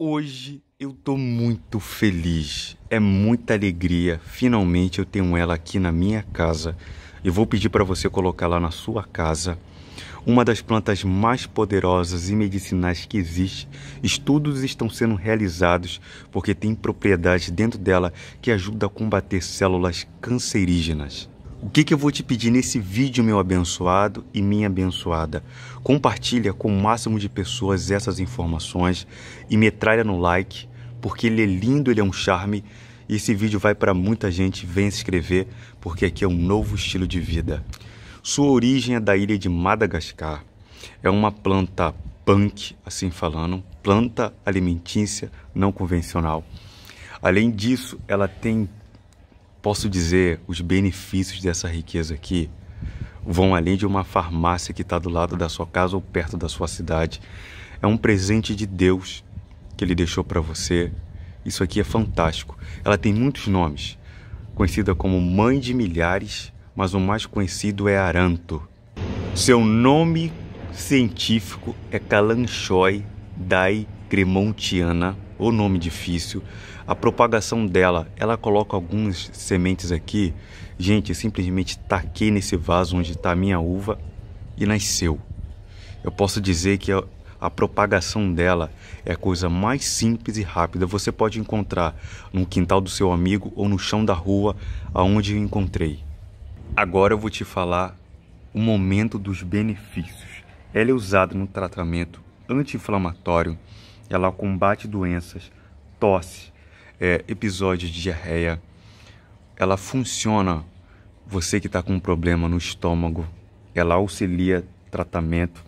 Hoje eu tô muito feliz, é muita alegria. Finalmente eu tenho ela aqui na minha casa. Eu vou pedir para você colocar lá na sua casa uma das plantas mais poderosas e medicinais que existe. Estudos estão sendo realizados porque tem propriedades dentro dela que ajudam a combater células cancerígenas. O que, que, eu vou te pedir nesse vídeo, meu abençoado e minha abençoada? Compartilha com o máximo de pessoas essas informações e metralha no like, porque ele é lindo, ele é um charme. E esse vídeo vai para muita gente, vem se inscrever, porque aqui é um novo estilo de vida. Sua origem é da ilha de Madagascar. É uma planta punk, assim falando, planta alimentícia não convencional. Além disso, ela tem posso dizer, os benefícios dessa riqueza aqui vão além de uma farmácia que está do lado da sua casa ou perto da sua cidade. É um presente de Deus que Ele deixou para você. Isso aqui é fantástico. Ela tem muitos nomes, conhecida como Mãe de Milhares, mas o mais conhecido é Aranto. Seu nome científico é Kalanchoy Dai cremontiana, o nome difícil. A propagação dela, ela coloca algumas sementes aqui. Gente, simplesmente taquei nesse vaso onde está a minha uva e nasceu. Eu posso dizer que a, a propagação dela é a coisa mais simples e rápida. Você pode encontrar no quintal do seu amigo ou no chão da rua aonde eu encontrei. Agora eu vou te falar o momento dos benefícios. Ela é usada no tratamento anti-inflamatório ela combate doenças, tosse, é, episódios de diarreia. Ela funciona, você que está com um problema no estômago, ela auxilia tratamento.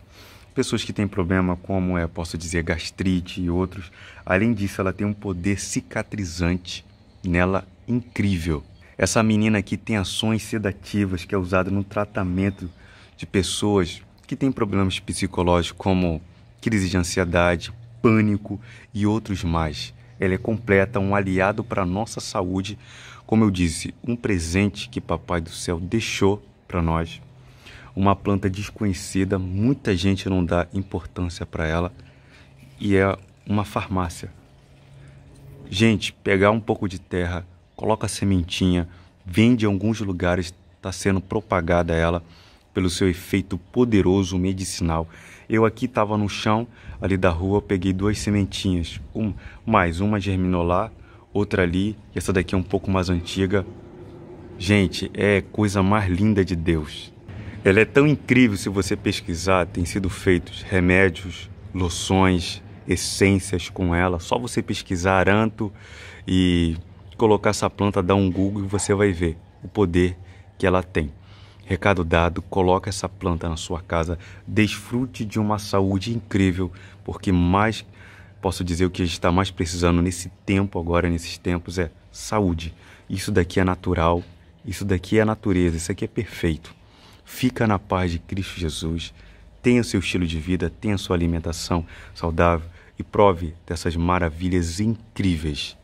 Pessoas que têm problema, como é, posso dizer, gastrite e outros. Além disso, ela tem um poder cicatrizante nela incrível. Essa menina aqui tem ações sedativas que é usada no tratamento de pessoas que têm problemas psicológicos, como crise de ansiedade, pânico e outros mais. Ela é completa, um aliado para a nossa saúde, como eu disse, um presente que Papai do Céu deixou para nós. Uma planta desconhecida, muita gente não dá importância para ela e é uma farmácia. Gente, pegar um pouco de terra, coloca a sementinha, vende em alguns lugares, está sendo propagada ela pelo seu efeito poderoso medicinal. Eu aqui estava no chão ali da rua, peguei duas sementinhas, um, mais uma germinou lá, outra ali, e essa daqui é um pouco mais antiga. Gente, é coisa mais linda de Deus. Ela é tão incrível se você pesquisar, tem sido feitos remédios, loções, essências com ela. Só você pesquisar aranto e colocar essa planta, dar um Google e você vai ver o poder que ela tem. Recado dado, coloque essa planta na sua casa, desfrute de uma saúde incrível, porque mais posso dizer o que a gente está mais precisando nesse tempo agora, nesses tempos, é saúde. Isso daqui é natural, isso daqui é a natureza, isso aqui é perfeito. Fica na paz de Cristo Jesus, tenha seu estilo de vida, tenha sua alimentação saudável e prove dessas maravilhas incríveis